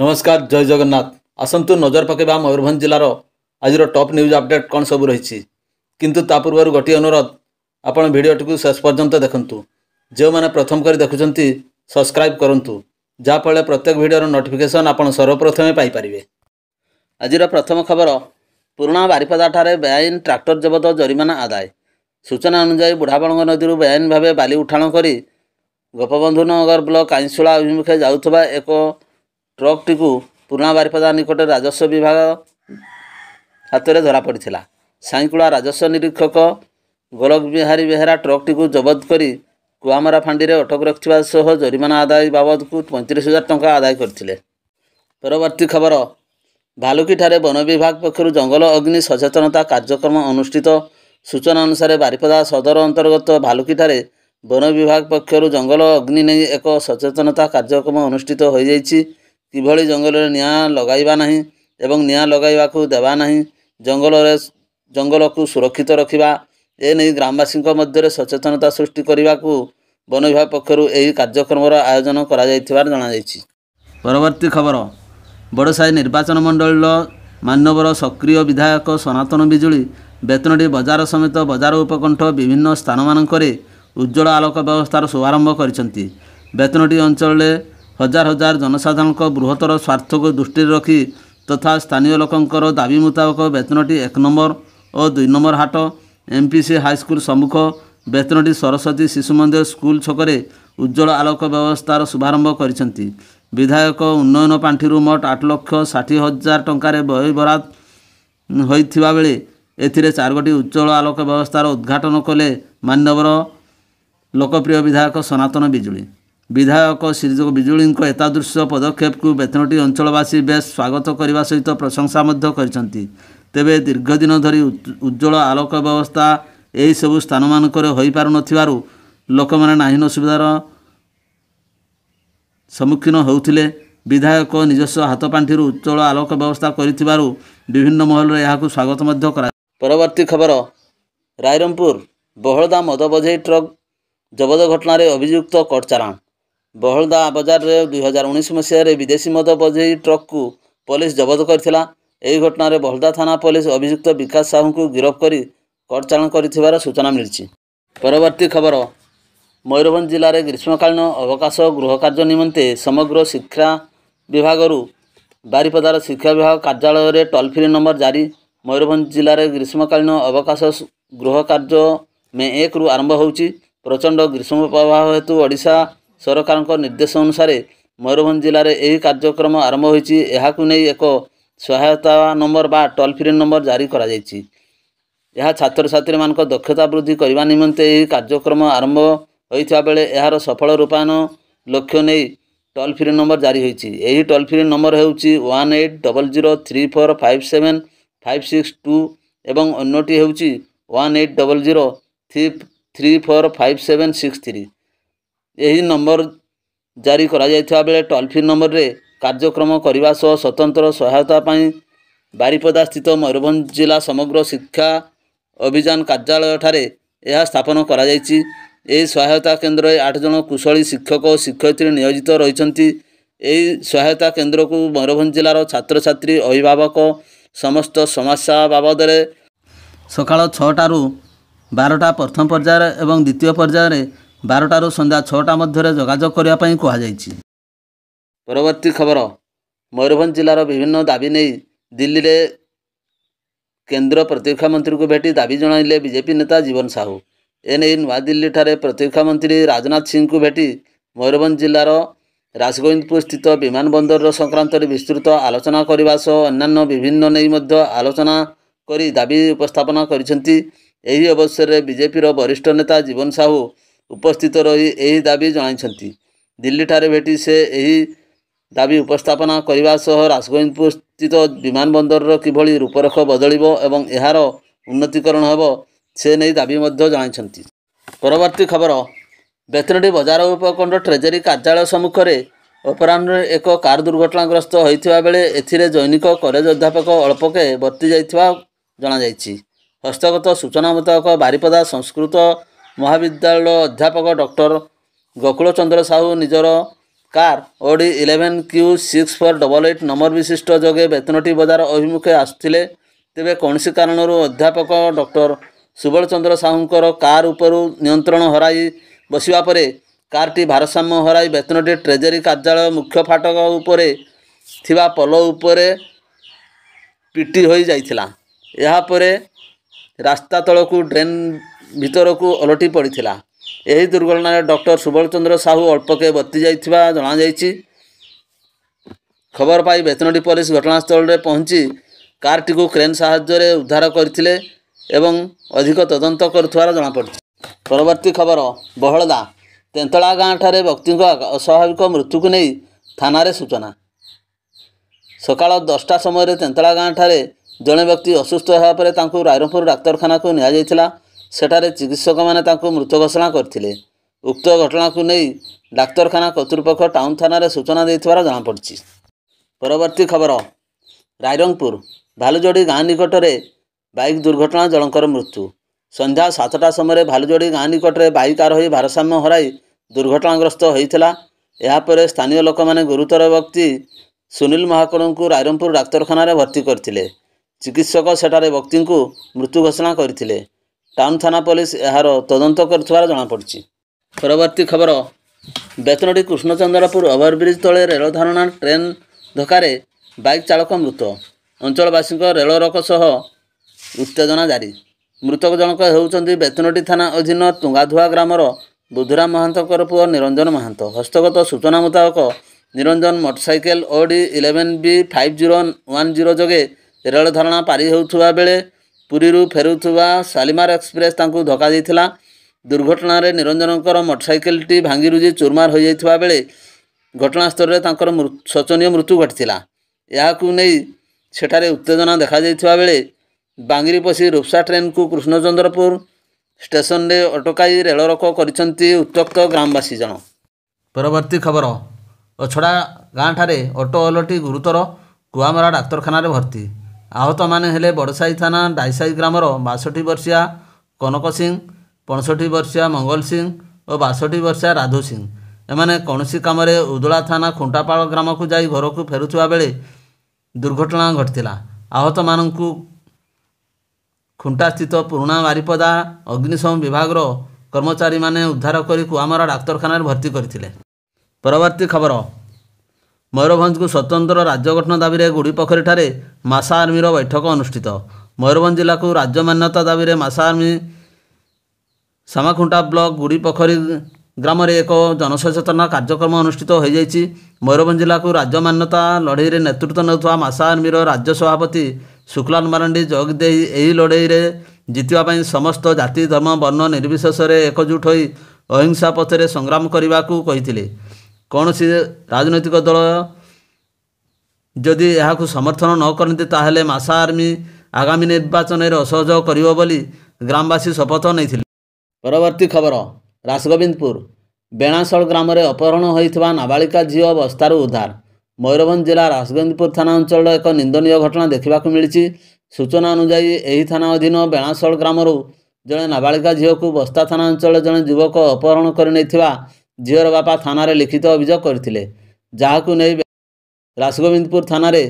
ନମସ୍କାର ଜୟ ଜଗନ୍ନାଥ ଆସନ୍ତୁ ନଜର ପକାଇବା ମୟୂରଭଞ୍ଜ ଜିଲ୍ଲାର ଆଜିର ଟପ୍ ନ୍ୟୁଜ୍ ଅପଡ଼େଟ୍ କ'ଣ ସବୁ ରହିଛି କିନ୍ତୁ ତା ପୂର୍ବରୁ ଗୋଟିଏ ଅନୁରୋଧ ଆପଣ ଭିଡ଼ିଓଟିକୁ ଶେଷ ପର୍ଯ୍ୟନ୍ତ ଦେଖନ୍ତୁ ଯେଉଁମାନେ ପ୍ରଥମ କରି ଦେଖୁଛନ୍ତି ସବସ୍କ୍ରାଇବ୍ କରନ୍ତୁ ଯାହାଫଳରେ ପ୍ରତ୍ୟେକ ଭିଡ଼ିଓର ନୋଟିଫିକେସନ୍ ଆପଣ ସର୍ବପ୍ରଥମେ ପାଇପାରିବେ ଆଜିର ପ୍ରଥମ ଖବର ପୁରୁଣା ବାରିପଦାଠାରେ ବେଆଇନ ଟ୍ରାକ୍ଟର ଜବତ ଜରିମାନା ଆଦାୟ ସୂଚନା ଅନୁଯାୟୀ ବୁଢ଼ାବଳଙ୍ଗ ନଦୀରୁ ବେଆଇନ ଭାବେ ବାଲି ଉଠାଣ କରି ଗୋପବନ୍ଧୁ ନଗର ବ୍ଲକ୍ ଆଇନଶୁଳା ଅଭିମୁଖେ ଯାଉଥିବା ଏକ ଟ୍ରକ୍ଟିକୁ ପୁରୁଣା ବାରିପଦା ନିକଟରେ ରାଜସ୍ୱ ବିଭାଗ ହାତରେ ଧରାପଡ଼ିଥିଲା ସାଇଁକୁଳା ରାଜସ୍ୱ ନିରୀକ୍ଷକ ଗୋଲକ ବିହାରୀ ବେହେରା ଟ୍ରକ୍ଟିକୁ ଜବତ କରି କୁଆମରା ଫାଣ୍ଡିରେ ଅଟକ ରଖିଥିବା ସହ ଜରିମାନା ଆଦାୟ ବାବଦକୁ ପଇଁତିରିଶ ହଜାର ଟଙ୍କା ଆଦାୟ କରିଥିଲେ ପରବର୍ତ୍ତୀ ଖବର ଭାଲୁକିଠାରେ ବନ ବିଭାଗ ପକ୍ଷରୁ ଜଙ୍ଗଲ ଅଗ୍ନି ସଚେତନତା କାର୍ଯ୍ୟକ୍ରମ ଅନୁଷ୍ଠିତ ସୂଚନା ଅନୁସାରେ ବାରିପଦା ସଦର ଅନ୍ତର୍ଗତ ଭାଲୁକିଠାରେ ବନ ବିଭାଗ ପକ୍ଷରୁ ଜଙ୍ଗଲ ଅଗ୍ନି ନେଇ ଏକ ସଚେତନତା କାର୍ଯ୍ୟକ୍ରମ ଅନୁଷ୍ଠିତ ହୋଇଯାଇଛି କିଭଳି ଜଙ୍ଗଲରେ ନିଆଁ ଲଗାଇବା ନାହିଁ ଏବଂ ନିଆଁ ଲଗାଇବାକୁ ଦେବା ନାହିଁ ଜଙ୍ଗଲରେ ଜଙ୍ଗଲକୁ ସୁରକ୍ଷିତ ରଖିବା ଏ ନେଇ ଗ୍ରାମବାସୀଙ୍କ ମଧ୍ୟରେ ସଚେତନତା ସୃଷ୍ଟି କରିବାକୁ ବନ ବିଭାଗ ପକ୍ଷରୁ ଏହି କାର୍ଯ୍ୟକ୍ରମର ଆୟୋଜନ କରାଯାଇଥିବାର ଜଣାଯାଇଛି ପରବର୍ତ୍ତୀ ଖବର ବଡ଼ସାହି ନିର୍ବାଚନ ମଣ୍ଡଳୀର ମାନ୍ୟବର ସକ୍ରିୟ ବିଧାୟକ ସନାତନ ବିଜୁଳି ବେତନଟି ବଜାର ସମେତ ବଜାର ଉପକଣ୍ଠ ବିଭିନ୍ନ ସ୍ଥାନମାନଙ୍କରେ ଉଜ୍ଜଳ ଆଲୋକ ବ୍ୟବସ୍ଥାର ଶୁଭାରମ୍ଭ କରିଛନ୍ତି ବେତନଟି ଅଞ୍ଚଳରେ ହଜାର ହଜାର ଜନସାଧାରଣଙ୍କ ବୃହତ୍ତର ସ୍ୱାର୍ଥକୁ ଦୃଷ୍ଟିରେ ରଖି ତଥା ସ୍ଥାନୀୟ ଲୋକଙ୍କର ଦାବି ମୁତାବକ ବେତନଟି ଏକ ନମ୍ବର ଓ ଦୁଇ ନମ୍ବର ହାଟ ଏମ୍ ପି ସି ହାଇସ୍କୁଲ ସମ୍ମୁଖ ବେତନଟି ସରସ୍ୱତୀ ଶିଶୁ ମନ୍ଦିର ସ୍କୁଲ ଛକରେ ଉଜ୍ଜଳ ଆଲୋକ ବ୍ୟବସ୍ଥାର ଶୁଭାରମ୍ଭ କରିଛନ୍ତି ବିଧାୟକ ଉନ୍ନୟନ ପାଣ୍ଠିରୁ ମୋଟ ଆଠ ଲକ୍ଷ ଷାଠିଏ ହଜାର ଟଙ୍କାରେ ବ୍ୟୟବରାଦ ହୋଇଥିବା ବେଳେ ଏଥିରେ ଚାରୋଟି ଉଜ୍ଜଳ ଆଲୋକ ବ୍ୟବସ୍ଥାର ଉଦ୍ଘାଟନ କଲେ ମାନ୍ୟବର ଲୋକପ୍ରିୟ ବିଧାୟକ ସନାତନ ବିଜୁଳି ବିଧାୟକ ଶ୍ରୀଯୋଗ ବିଜୁଳିଙ୍କ ଏତାଦୃଶ ପଦକ୍ଷେପକୁ ବେତନଟି ଅଞ୍ଚଳବାସୀ ବେଶ୍ ସ୍ୱାଗତ କରିବା ସହିତ ପ୍ରଶଂସା ମଧ୍ୟ କରିଛନ୍ତି ତେବେ ଦୀର୍ଘଦିନ ଧରି ଉଜ୍ଜଳ ଆଲୋକ ବ୍ୟବସ୍ଥା ଏହିସବୁ ସ୍ଥାନମାନଙ୍କରେ ହୋଇପାରୁନଥିବାରୁ ଲୋକମାନେ ନାହିଁ ଅସୁବିଧାର ସମ୍ମୁଖୀନ ହେଉଥିଲେ ବିଧାୟକ ନିଜସ୍ୱ ହାତ ପାଣ୍ଠିରୁ ଉଜ୍ଜଳ ଆଲୋକ ବ୍ୟବସ୍ଥା କରିଥିବାରୁ ବିଭିନ୍ନ ମହଲରେ ଏହାକୁ ସ୍ୱାଗତ ମଧ୍ୟ କରା ପରବର୍ତ୍ତୀ ଖବର ରାଇରମ୍ପୁର ବହଳଦା ମଦ ବୋଝେଇ ଟ୍ରକ୍ ଜବତ ଘଟଣାରେ ଅଭିଯୁକ୍ତ ଚାଲାଣ ବହଳଦା ବଜାରରେ ଦୁଇହଜାର ଉଣେଇଶ ମସିହାରେ ବିଦେଶୀ ମଦ ବଜେଇ ଟ୍ରକ୍କୁ ପୋଲିସ ଜବତ କରିଥିଲା ଏହି ଘଟଣାରେ ବହଳଦା ଥାନା ପୋଲିସ ଅଭିଯୁକ୍ତ ବିକାଶ ସାହୁଙ୍କୁ ଗିରଫ କରି କଡ଼ଚାଳନ କରିଥିବାର ସୂଚନା ମିଳିଛି ପରବର୍ତ୍ତୀ ଖବର ମୟୂରଭଞ୍ଜ ଜିଲ୍ଲାରେ ଗ୍ରୀଷ୍ମକାଳୀନ ଅବକାଶ ଗୃହ କାର୍ଯ୍ୟ ନିମନ୍ତେ ସମଗ୍ର ଶିକ୍ଷା ବିଭାଗରୁ ବାରିପଦାର ଶିକ୍ଷା ବିଭାଗ କାର୍ଯ୍ୟାଳୟରେ ଟୋଲ୍ ଫ୍ରି ନମ୍ବର ଜାରି ମୟୂରଭଞ୍ଜ ଜିଲ୍ଲାରେ ଗ୍ରୀଷ୍ମକାଳୀନ ଅବକାଶ ଗୃହ କାର୍ଯ୍ୟ ମେ ଏକରୁ ଆରମ୍ଭ ହେଉଛି ପ୍ରଚଣ୍ଡ ଗ୍ରୀଷ୍ମ ପ୍ରବାହ ହେତୁ ଓଡ଼ିଶା ସରକାରଙ୍କ ନିର୍ଦ୍ଦେଶ ଅନୁସାରେ ମୟୂରଭଞ୍ଜ ଜିଲ୍ଲାରେ ଏହି କାର୍ଯ୍ୟକ୍ରମ ଆରମ୍ଭ ହୋଇଛି ଏହାକୁ ନେଇ ଏକ ସହାୟତା ନମ୍ବର ବା ଟୋଲ୍ ଫ୍ରି ନମ୍ବର ଜାରି କରାଯାଇଛି ଏହା ଛାତ୍ରଛାତ୍ରୀମାନଙ୍କ ଦକ୍ଷତା ବୃଦ୍ଧି କରିବା ନିମନ୍ତେ ଏହି କାର୍ଯ୍ୟକ୍ରମ ଆରମ୍ଭ ହୋଇଥିବା ବେଳେ ଏହାର ସଫଳ ରୂପାୟନ ଲକ୍ଷ୍ୟ ନେଇ ଟୋଲ୍ ଫ୍ରି ନମ୍ବର ଜାରି ହୋଇଛି ଏହି ଟୋଲ୍ ଫ୍ରି ନମ୍ବର ହେଉଛି one eight double zero three four five seven five six two ଏବଂ ଅନ୍ୟଟି ହେଉଛି one eight double zero three three four five seven six three ଏହି ନମ୍ବର ଜାରି କରାଯାଇଥିବା ବେଳେ ଟୋଲ୍ ଫ୍ରି ନମ୍ବରରେ କାର୍ଯ୍ୟକ୍ରମ କରିବା ସହ ସ୍ୱତନ୍ତ୍ର ସହାୟତା ପାଇଁ ବାରିପଦାସ୍ଥିତ ମୟୂରଭଞ୍ଜ ଜିଲ୍ଲା ସମଗ୍ର ଶିକ୍ଷା ଅଭିଯାନ କାର୍ଯ୍ୟାଳୟଠାରେ ଏହା ସ୍ଥାପନ କରାଯାଇଛି ଏହି ସହାୟତା କେନ୍ଦ୍ରରେ ଆଠ ଜଣ କୁଶଳୀ ଶିକ୍ଷକ ଓ ଶିକ୍ଷୟିତ୍ରୀ ନିୟୋଜିତ ରହିଛନ୍ତି ଏହି ସହାୟତା କେନ୍ଦ୍ରକୁ ମୟୂରଭଞ୍ଜ ଜିଲ୍ଲାର ଛାତ୍ରଛାତ୍ରୀ ଅଭିଭାବକ ସମସ୍ତ ସମସ୍ୟା ବାବଦରେ ସକାଳ ଛଅଟାରୁ ବାରଟା ପ୍ରଥମ ପର୍ଯ୍ୟାୟରେ ଏବଂ ଦ୍ୱିତୀୟ ପର୍ଯ୍ୟାୟରେ ବାରଟାରୁ ସନ୍ଧ୍ୟା ଛଅଟା ମଧ୍ୟରେ ଯୋଗାଯୋଗ କରିବା ପାଇଁ କୁହାଯାଇଛି ପରବର୍ତ୍ତୀ ଖବର ମୟୂରଭଞ୍ଜ ଜିଲ୍ଲାର ବିଭିନ୍ନ ଦାବି ନେଇ ଦିଲ୍ଲୀରେ କେନ୍ଦ୍ର ପ୍ରତିରକ୍ଷା ମନ୍ତ୍ରୀଙ୍କୁ ଭେଟି ଦାବି ଜଣାଇଲେ ବିଜେପି ନେତା ଜୀବନ ସାହୁ ଏନେଇ ନୂଆଦିଲ୍ଲୀଠାରେ ପ୍ରତିରକ୍ଷା ମନ୍ତ୍ରୀ ରାଜନାଥ ସିଂଙ୍କୁ ଭେଟି ମୟୂରଭଞ୍ଜ ଜିଲ୍ଲାର ରାଜଗୋବିନ୍ଦପୁର ସ୍ଥିତ ବିମାନ ବନ୍ଦର ସଂକ୍ରାନ୍ତରେ ବିସ୍ତୃତ ଆଲୋଚନା କରିବା ସହ ଅନ୍ୟାନ୍ୟ ବିଭିନ୍ନ ନେଇ ମଧ୍ୟ ଆଲୋଚନା କରି ଦାବି ଉପସ୍ଥାପନ କରିଛନ୍ତି ଏହି ଅବସରରେ ବିଜେପିର ବରିଷ୍ଠ ନେତା ଜୀବନ ସାହୁ ଉପସ୍ଥିତ ରହି ଏହି ଦାବି ଜଣାଇଛନ୍ତି ଦିଲ୍ଲୀଠାରେ ଭେଟି ସେ ଏହି ଦାବି ଉପସ୍ଥାପନା କରିବା ସହ ରାଜଗୋବିନ୍ଦପୁର ସ୍ଥିତ ବିମାନ ବନ୍ଦରର କିଭଳି ରୂପରେଖ ବଦଳିବ ଏବଂ ଏହାର ଉନ୍ନତିକରଣ ହେବ ସେ ନେଇ ଦାବି ମଧ୍ୟ ଜଣାଇଛନ୍ତି ପରବର୍ତ୍ତୀ ଖବର ବେତନଟି ବଜାର ଉପକଣ୍ଠ ଟ୍ରେଜେରୀ କାର୍ଯ୍ୟାଳୟ ସମ୍ମୁଖରେ ଅପରାହ୍ନରେ ଏକ କାର୍ ଦୁର୍ଘଟଣାଗ୍ରସ୍ତ ହୋଇଥିବା ବେଳେ ଏଥିରେ ଜୈନିକ କଲେଜ ଅଧ୍ୟାପକ ଅଳ୍ପକେ ବର୍ତ୍ତି ଯାଇଥିବା ଜଣାଯାଇଛି ହସ୍ତଗତ ସୂଚନା ମୁତାବକ ବାରିପଦା ସଂସ୍କୃତ ମହାବିଦ୍ୟାଳୟ ଅଧ୍ୟାପକ ଡକ୍ଟର ଗୋକୁଳ ଚନ୍ଦ୍ର ସାହୁ ନିଜର car OD eleven Q six four double eight number ବିଶିଷ୍ଟ ଯୋଗେ ବେତନଟି ବଜାର ଅଭିମୁଖେ ଆସୁଥିଲେ ତେବେ କୌଣସି କାରଣରୁ ଅଧ୍ୟାପକ ଡକ୍ଟର ସୁବଳ ଚନ୍ଦ୍ର ସାହୁଙ୍କର କାର୍ ଉପରୁ ନିୟନ୍ତ୍ରଣ ହରାଇ ବସିବା ପରେ କାର୍ଟି ଭାରସାମ୍ୟ ହରାଇ ବେତନଟି ଟ୍ରେଜେରୀ କାର୍ଯ୍ୟାଳୟ ମୁଖ୍ୟ ଫାଟକ ଉପରେ ଥିବା ପଲ ଉପରେ ପିଟି ହୋଇଯାଇଥିଲା ଏହାପରେ ରାସ୍ତା ତଳକୁ ଡ୍ରେନ୍ ଭିତରକୁ ଓଲଟି ପଡ଼ିଥିଲା ଏହି ଦୁର୍ଘଟଣାରେ ଡକ୍ଟର ସୁବଳ ଚନ୍ଦ୍ର ସାହୁ ଅଳ୍ପକେ ବର୍ତ୍ତି ଯାଇଥିବା ଜଣାଯାଇଛି ଖବର ପାଇ ବେତନଟି ପୋଲିସ ଘଟଣାସ୍ଥଳରେ ପହଞ୍ଚି କାର୍ଟିକୁ କ୍ରେନ୍ ସାହାଯ୍ୟରେ ଉଦ୍ଧାର କରିଥିଲେ ଏବଂ ଅଧିକ ତଦନ୍ତ କରୁଥିବାର ଜଣାପଡ଼ିଛି ପରବର୍ତ୍ତୀ ଖବର ବହଳଦା ତେନ୍ତଳା ଗାଁଠାରେ ବ୍ୟକ୍ତିଙ୍କ ଅସ୍ୱାଭାବିକ ମୃତ୍ୟୁକୁ ନେଇ ଥାନାରେ ସୂଚନା ସକାଳ ଦଶଟା ସମୟରେ ତେନ୍ତଳା ଗାଁଠାରେ ଜଣେ ବ୍ୟକ୍ତି ଅସୁସ୍ଥ ହେବା ପରେ ତାଙ୍କୁ ରାଇରଙ୍ଗପୁର ଡାକ୍ତରଖାନାକୁ ନିଆଯାଇଥିଲା ସେଠାରେ ଚିକିତ୍ସକମାନେ ତାଙ୍କୁ ମୃତ ଘୋଷଣା କରିଥିଲେ ଉକ୍ତ ଘଟଣାକୁ ନେଇ ଡାକ୍ତରଖାନା କର୍ତ୍ତୃପକ୍ଷ ଟାଉନ୍ ଥାନାରେ ସୂଚନା ଦେଇଥିବାର ଜଣାପଡ଼ିଛି ପରବର୍ତ୍ତୀ ଖବର ରାଇରଙ୍ଗପୁର ଭାଲୁଯୋଡ଼ି ଗାଁ ନିକଟରେ ବାଇକ୍ ଦୁର୍ଘଟଣା ଜଣଙ୍କର ମୃତ୍ୟୁ ସନ୍ଧ୍ୟା ସାତଟା ସମୟରେ ଭାଲୁଯୋଡ଼ି ଗାଁ ନିକଟରେ ବାଇକ୍ ଆରୋହୀ ଭାରସାମ୍ୟ ହରାଇ ଦୁର୍ଘଟଣାଗ୍ରସ୍ତ ହୋଇଥିଲା ଏହାପରେ ସ୍ଥାନୀୟ ଲୋକମାନେ ଗୁରୁତର ବ୍ୟକ୍ତି ସୁନୀଲ ମହାକୁଡ଼ଙ୍କୁ ରାଇରଙ୍ଗପୁର ଡାକ୍ତରଖାନାରେ ଭର୍ତ୍ତି କରିଥିଲେ ଚିକିତ୍ସକ ସେଠାରେ ବ୍ୟକ୍ତିଙ୍କୁ ମୃତ୍ୟୁ ଘୋଷଣା କରିଥିଲେ ଟାଉନ୍ ଥାନା ପୋଲିସ ଏହାର ତଦନ୍ତ କରୁଥିବାର ଜଣାପଡ଼ିଛି ପରବର୍ତ୍ତୀ ଖବର ବେତନଟି କୃଷ୍ଣଚନ୍ଦ୍ରପୁର ଓଭରବ୍ରିଜ୍ ତଳେ ରେଳ ଧାରଣା ଟ୍ରେନ୍ ଧକ୍କାରେ ବାଇକ୍ ଚାଳକ ମୃତ ଅଞ୍ଚଳବାସୀଙ୍କ ରେଳ ରକ ସହ ଉତ୍ତେଜନା ଜାରି ମୃତକ ଜଣକ ହେଉଛନ୍ତି ବେତନଟି ଥାନା ଅଧୀନ ତୁଙ୍ଗାଧୁଆ ଗ୍ରାମର ବୁଧୁରା ମହାନ୍ତଙ୍କର ପୁଅ ନିରଞ୍ଜନ ମହାନ୍ତ ହସ୍ତଗତ ସୂଚନା ମୁତାବକ Niranjan motorcycle O D eleven B five zero one zero ଯୋଗେ ରେଳ ଧାରଣା ପାରି ହେଉଥିବା ବେଳେ ପୁରୀରୁ ଫେରୁଥିବା ସାଲିମାର ଏକ୍ସପ୍ରେସ୍ ତାଙ୍କୁ ଧକ୍କା ଦେଇଥିଲା ଦୁର୍ଘଟଣାରେ ନିରଞ୍ଜନଙ୍କର ମଟରସାଇକେଲଟି ଭାଙ୍ଗିରୁଜି ଚୁର୍ମାର ହୋଇଯାଇଥିବା ବେଳେ ଘଟଣାସ୍ଥଳରେ ତାଙ୍କର ଶୋଚନୀୟ ମୃତ୍ୟୁ ଘଟିଥିଲା ଏହାକୁ ନେଇ ସେଠାରେ ଉତ୍ତେଜନା ଦେଖାଯାଇଥିବା ବେଳେ ବାଙ୍ଗିରି ପଶି ରୂପ୍ସା ଟ୍ରେନ୍କୁ କୃଷ୍ଣଚନ୍ଦ୍ରପୁର ଷ୍ଟେସନରେ ଅଟକାଇ ରେଳରୋକ କରିଛନ୍ତି ଉତ୍ତ୍ୟକ୍ତ ଗ୍ରାମବାସୀ ଜଣ ପରବର୍ତ୍ତୀ ଖବର ଅଛଡ଼ା ଗାଁଠାରେ ଅଟୋ ଓଲଟି ଗୁରୁତର କୁଆମରା ଡାକ୍ତରଖାନାରେ ଭର୍ତ୍ତି ଆହତମାନେ ହେଲେ ବଡ଼ସାହି ଥାନା ଡାଇସାହି ଗ୍ରାମର ବାଷଠି ବର୍ଷିଆ କନକ ସିଂ ପଞ୍ଚଷଠି ବର୍ଷିଆ ମଙ୍ଗଲ ସିଂ ଓ ବାଷଠି ବର୍ଷିଆ ରାଧୁ ସିଂ ଏମାନେ କୌଣସି କାମରେ ଉଦଳା ଥାନା ଖୁଣ୍ଟାପାଳ ଗ୍ରାମକୁ ଯାଇ ଘରକୁ ଫେରୁଥିବା ବେଳେ ଦୁର୍ଘଟଣା ଘଟିଥିଲା ଆହତମାନଙ୍କୁ ଖୁଣ୍ଟାସ୍ଥିତ ପୁରୁଣା ବାରିପଦା ଅଗ୍ନିଶମ ବିଭାଗର କର୍ମଚାରୀମାନେ ଉଦ୍ଧାର କରି କୁଆମରା ଡାକ୍ତରଖାନାରେ ଭର୍ତ୍ତି କରିଥିଲେ ପରବର୍ତ୍ତୀ ଖବର ମୟୂରଭଞ୍ଜକୁ ସ୍ୱତନ୍ତ୍ର ରାଜ୍ୟ ଗଠନ ଦାବିରେ ଗୁଡ଼ିପୋଖରୀଠାରେ ମାସା ଆର୍ମିର ବୈଠକ ଅନୁଷ୍ଠିତ ମୟୂରଭଞ୍ଜ ଜିଲ୍ଲାକୁ ରାଜ୍ୟ ମାନ୍ୟତା ଦାବିରେ ମାସା ଆର୍ମି ସାମାଖୁଣ୍ଟା ବ୍ଲକ ଗୁଡ଼ିପୋଖରୀ ଗ୍ରାମରେ ଏକ ଜନସଚେତନ କାର୍ଯ୍ୟକ୍ରମ ଅନୁଷ୍ଠିତ ହୋଇଯାଇଛି ମୟୂରଭଞ୍ଜ ଜିଲ୍ଲାକୁ ରାଜ୍ୟ ମାନ୍ୟତା ଲଢ଼େଇରେ ନେତୃତ୍ୱ ନେଉଥିବା ମାସା ଆର୍ମିର ରାଜ୍ୟ ସଭାପତି ଶୁକ୍ଲାନ ମାରାଣ୍ଡି ଯୋଗ ଦେଇ ଏହି ଲଢ଼େଇରେ ଜିତିବା ପାଇଁ ସମସ୍ତ ଜାତି ଧର୍ମ ବର୍ଣ୍ଣ ନିର୍ବିଶେଷରେ ଏକଜୁଟ ହୋଇ ଅହିଂସା ପଥରେ ସଂଗ୍ରାମ କରିବାକୁ କହିଥିଲେ କୌଣସି ରାଜନୈତିକ ଦଳ ଯଦି ଏହାକୁ ସମର୍ଥନ ନ କରନ୍ତି ତାହେଲେ ମାସା ଆର୍ମି ଆଗାମୀ ନିର୍ବାଚନରେ ଅସହଯୋଗ କରିବ ବୋଲି ଗ୍ରାମବାସୀ ଶପଥ ନେଇଥିଲେ ପରବର୍ତ୍ତୀ ଖବର ରାସଗୋବିନ୍ଦପୁର ବେଣାସଳ ଗ୍ରାମରେ ଅପହରଣ ହୋଇଥିବା ନାବାଳିକା ଝିଅ ବସ୍ତାରୁ ଉଦ୍ଧାର ମୟୂରଭଞ୍ଜ ଜିଲ୍ଲା ରାସଗୋବିନ୍ଦପୁର ଥାନା ଅଞ୍ଚଳର ଏକ ନିନ୍ଦନୀୟ ଘଟଣା ଦେଖିବାକୁ ମିଳିଛି ସୂଚନା ଅନୁଯାୟୀ ଏହି ଥାନା ଅଧୀନ ବେଣାସଳ ଗ୍ରାମରୁ ଜଣେ ନାବାଳିକା ଝିଅକୁ ବସ୍ତା ଥାନା ଅଞ୍ଚଳରେ ଜଣେ ଯୁବକ ଅପହରଣ କରିନେଇଥିବା ଝିଅର ବାପା ଥାନାରେ ଲିଖିତ ଅଭିଯୋଗ କରିଥିଲେ ଯାହାକୁ ନେଇ ରାସଗୋବିନ୍ଦପୁର ଥାନାରେ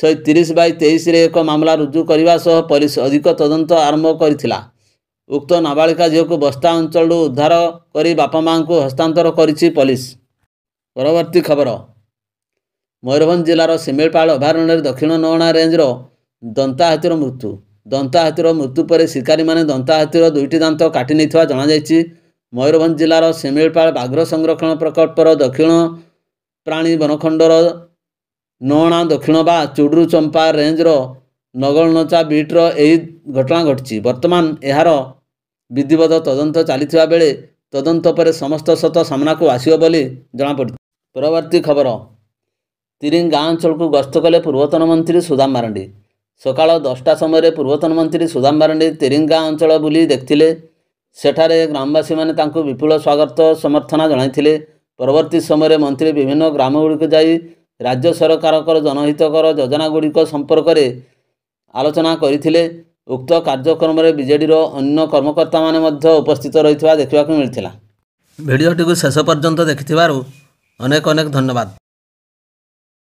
ଶହେ ତିରିଶ ବାଇ ତେଇଶରେ ଏକ ମାମଲା ରୁଜୁ କରିବା ସହ ପୋଲିସ ଅଧିକ ତଦନ୍ତ ଆରମ୍ଭ କରିଥିଲା ଉକ୍ତ ନାବାଳିକା ଝିଅକୁ ବସ୍ତା ଅଞ୍ଚଳରୁ ଉଦ୍ଧାର କରି ବାପା ମାଆଙ୍କୁ ହସ୍ତାନ୍ତର କରିଛି ପୋଲିସ ପରବର୍ତ୍ତୀ ଖବର ମୟୂରଭଞ୍ଜ ଜିଲ୍ଲାର ସିମିଳପାଳ ଅଭୟାରଣ୍ୟରେ ଦକ୍ଷିଣ ନୌଣା ରେଞ୍ଜର ଦନ୍ତା ହାତୀର ମୃତ୍ୟୁ ଦନ୍ତା ହାତୀର ମୃତ୍ୟୁ ପରେ ଶିକାରୀମାନେ ଦନ୍ତା ହାତୀର ଦୁଇଟି ଦାନ୍ତ କାଟି ନେଇଥିବା ଜଣାଯାଇଛି ମୟୂରଭଞ୍ଜ ଜିଲ୍ଲାର ଶିମିଳିପାଳ ବାଘ୍ର ସଂରକ୍ଷଣ ପ୍ରକଳ୍ପର ଦକ୍ଷିଣ ପ୍ରାଣୀ ବନଖଣ୍ଡର ନଣା ଦକ୍ଷିଣ ବା ଚୁଡ଼ୁରୁ ଚମ୍ପା ରେଞ୍ଜର ନଗଳନଚା ବିଟ୍ର ଏହି ଘଟଣା ଘଟିଛି ବର୍ତ୍ତମାନ ଏହାର ବିଧିବଦ୍ଧ ତଦନ୍ତ ଚାଲିଥିବା ବେଳେ ତଦନ୍ତ ପରେ ସମସ୍ତ ସତ ସାମ୍ନାକୁ ଆସିବ ବୋଲି ଜଣାପଡ଼ିଛି ପରବର୍ତ୍ତୀ ଖବର ତିରିଙ୍ଗ ଗାଁ ଅଞ୍ଚଳକୁ ଗସ୍ତ କଲେ ପୂର୍ବତନ ମନ୍ତ୍ରୀ ସୁଦାମ ମାରାଣ୍ଡି ସକାଳ ଦଶଟା ସମୟରେ ପୂର୍ବତନ ମନ୍ତ୍ରୀ ସୁଦାମ ମାରାଣ୍ଡି ତିରିଙ୍ଗ ଗାଁ ଅଞ୍ଚଳ ବୁଲି ଦେଖିଥିଲେ ସେଠାରେ ଗ୍ରାମବାସୀମାନେ ତାଙ୍କୁ ବିପୁଳ ସ୍ୱାଗତ ସମର୍ଥନା ଜଣାଇଥିଲେ ପରବର୍ତ୍ତୀ ସମୟରେ ମନ୍ତ୍ରୀ ବିଭିନ୍ନ ଗ୍ରାମଗୁଡ଼ିକୁ ଯାଇ ରାଜ୍ୟ ସରକାରଙ୍କର ଜନହିତକର ଯୋଜନାଗୁଡ଼ିକ ସମ୍ପର୍କରେ ଆଲୋଚନା କରିଥିଲେ ଉକ୍ତ କାର୍ଯ୍ୟକ୍ରମରେ ବିଜେଡ଼ିର ଅନ୍ୟ କର୍ମକର୍ତ୍ତାମାନେ ମଧ୍ୟ ଉପସ୍ଥିତ ରହିଥିବା ଦେଖିବାକୁ ମିଳିଥିଲା ଭିଡ଼ିଓଟିକୁ ଶେଷ ପର୍ଯ୍ୟନ୍ତ ଦେଖିଥିବାରୁ ଅନେକ ଅନେକ ଧନ୍ୟବାଦ